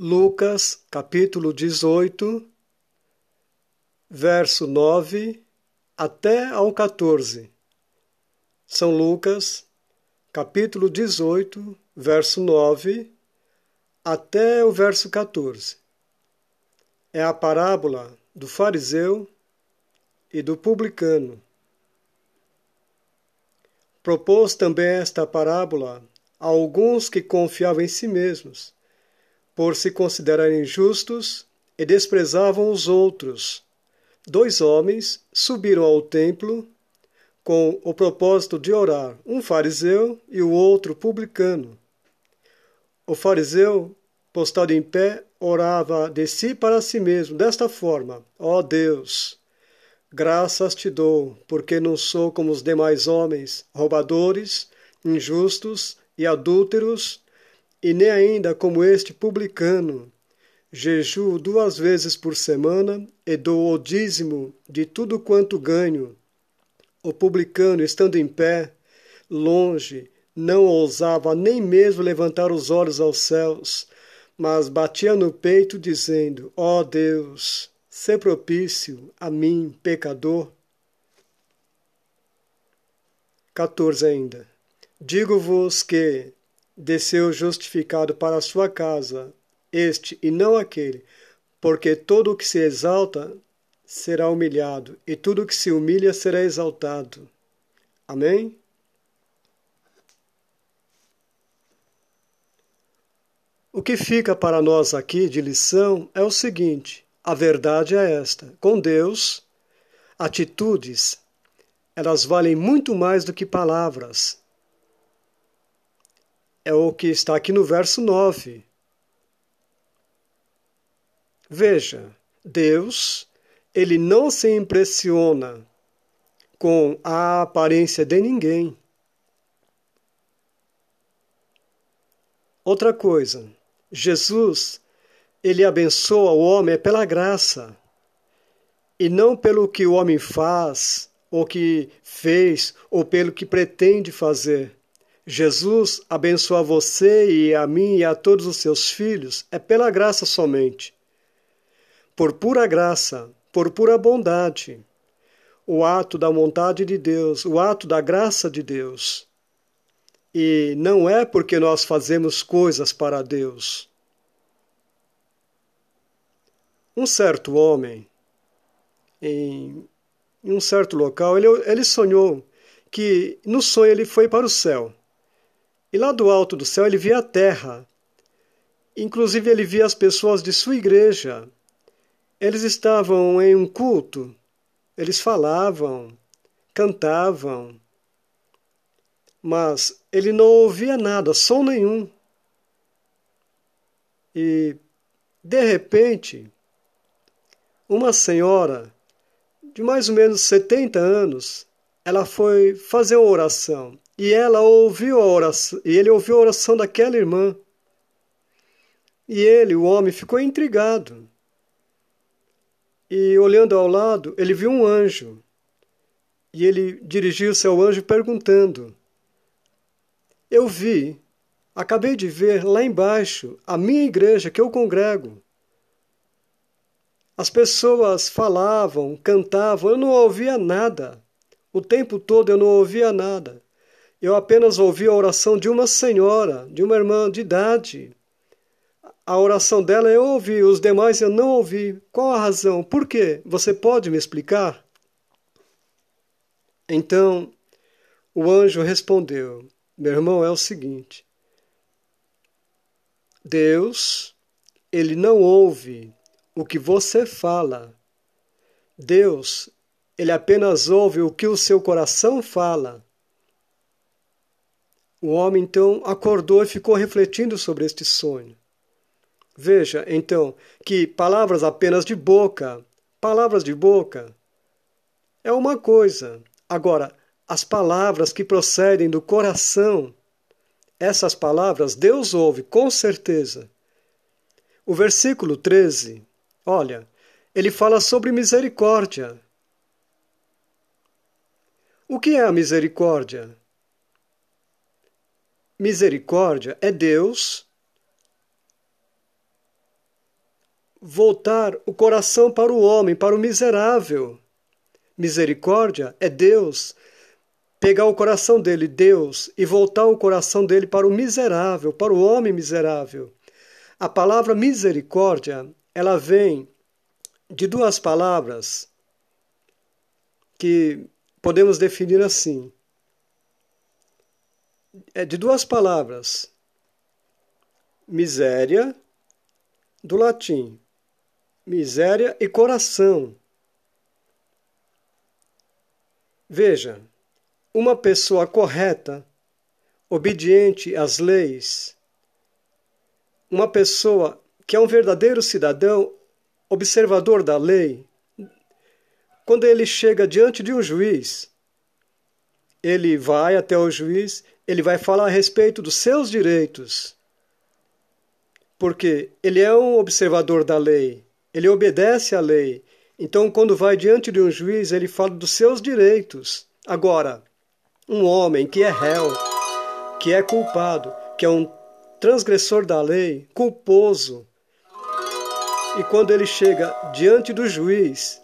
Lucas capítulo 18, verso 9 até ao 14. São Lucas capítulo 18, verso 9 até o verso 14. É a parábola do fariseu e do publicano. Propôs também esta parábola a alguns que confiavam em si mesmos por se considerarem justos e desprezavam os outros. Dois homens subiram ao templo com o propósito de orar, um fariseu e o outro publicano. O fariseu, postado em pé, orava de si para si mesmo, desta forma: Ó oh Deus, graças te dou, porque não sou como os demais homens, roubadores, injustos e adúlteros e nem ainda como este publicano. Jejuo duas vezes por semana e dou o dízimo de tudo quanto ganho. O publicano, estando em pé, longe, não ousava nem mesmo levantar os olhos aos céus, mas batia no peito, dizendo: Ó oh Deus, sê propício a mim, pecador. 14 ainda. Digo-vos que, desceu justificado para a sua casa, este e não aquele, porque todo o que se exalta será humilhado, e tudo o que se humilha será exaltado. Amém? O que fica para nós aqui de lição é o seguinte: a verdade é esta. Com Deus, atitudes, elas valem muito mais do que palavras é o que está aqui no verso 9. Veja, Deus, ele não se impressiona com a aparência de ninguém. Outra coisa, Jesus, ele abençoa o homem pela graça e não pelo que o homem faz, ou que fez, ou pelo que pretende fazer. Jesus abençoa você e a mim e a todos os seus filhos é pela graça somente. Por pura graça, por pura bondade. O ato da vontade de Deus, o ato da graça de Deus. E não é porque nós fazemos coisas para Deus. Um certo homem, em, um certo local, ele, ele sonhou que no sonho ele foi para o céu e lá do alto do céu ele via a terra. Inclusive ele via as pessoas de sua igreja. Eles estavam em um culto. Eles falavam, cantavam. Mas ele não ouvia nada, som nenhum. E, de repente, uma senhora de mais ou menos 70 anos, ela foi fazer uma oração e ela ouviu a oração, e ele ouviu a oração daquela irmã. E ele, o homem, ficou intrigado. E olhando ao lado, ele viu um anjo. E ele dirigiu-se ao anjo perguntando: Eu vi, acabei de ver lá embaixo a minha igreja que eu congrego. As pessoas falavam, cantavam, eu não ouvia nada. O tempo todo eu não ouvia nada. Eu apenas ouvi a oração de uma senhora, de uma irmã de idade. A oração dela eu ouvi, os demais eu não ouvi. Qual a razão? Por quê? Você pode me explicar? Então o anjo respondeu: Meu irmão, é o seguinte. Deus, ele não ouve o que você fala. Deus, ele apenas ouve o que o seu coração fala. O homem então acordou e ficou refletindo sobre este sonho. Veja, então, que palavras apenas de boca, palavras de boca, é uma coisa. Agora, as palavras que procedem do coração, essas palavras Deus ouve, com certeza. O versículo 13, olha, ele fala sobre misericórdia. O que é a misericórdia? misericórdia é Deus voltar o coração para o homem, para o miserável. Misericórdia é Deus pegar o coração dele, Deus, e voltar o coração dele para o miserável, para o homem miserável. A palavra misericórdia, ela vem de duas palavras que podemos definir assim: é de duas palavras: miséria, do latim, miséria e coração. Veja, uma pessoa correta, obediente às leis, uma pessoa que é um verdadeiro cidadão, observador da lei, quando ele chega diante de um juiz, ele vai até o juiz ele vai falar a respeito dos seus direitos, porque ele é um observador da lei, ele obedece à lei. Então, quando vai diante de um juiz, ele fala dos seus direitos. Agora, um homem que é réu, que é culpado, que é um transgressor da lei, culposo, e quando ele chega diante do juiz,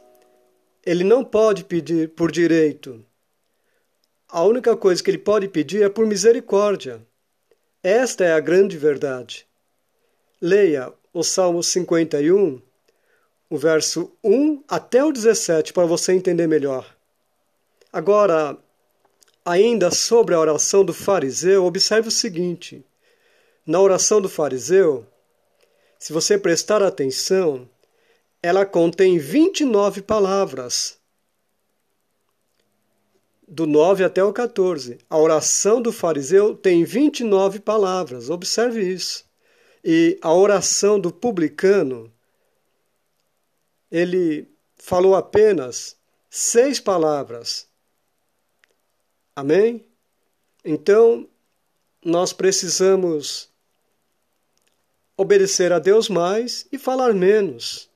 ele não pode pedir por direito, a única coisa que ele pode pedir é por misericórdia. Esta é a grande verdade. Leia o Salmo 51, o verso 1 até o 17, para você entender melhor. Agora, ainda sobre a oração do fariseu, observe o seguinte: na oração do fariseu, se você prestar atenção, ela contém 29 palavras do 9 até o 14. A oração do fariseu tem 29 palavras, observe isso. E a oração do publicano, ele falou apenas seis palavras. Amém? Então, nós precisamos obedecer a Deus mais e falar menos.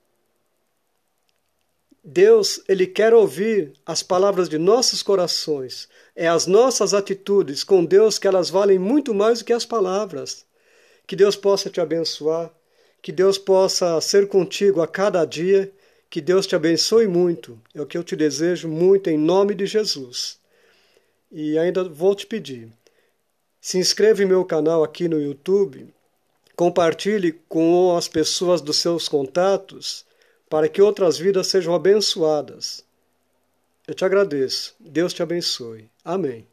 Deus, ele quer ouvir as palavras de nossos corações. É as nossas atitudes com Deus que elas valem muito mais do que as palavras. Que Deus possa te abençoar, que Deus possa ser contigo a cada dia, que Deus te abençoe muito. É o que eu te desejo muito em nome de Jesus. E ainda vou te pedir, se inscreva em meu canal aqui no YouTube, compartilhe com as pessoas dos seus contatos para que outras vidas sejam abençoadas. Eu te agradeço. Deus te abençoe. Amém.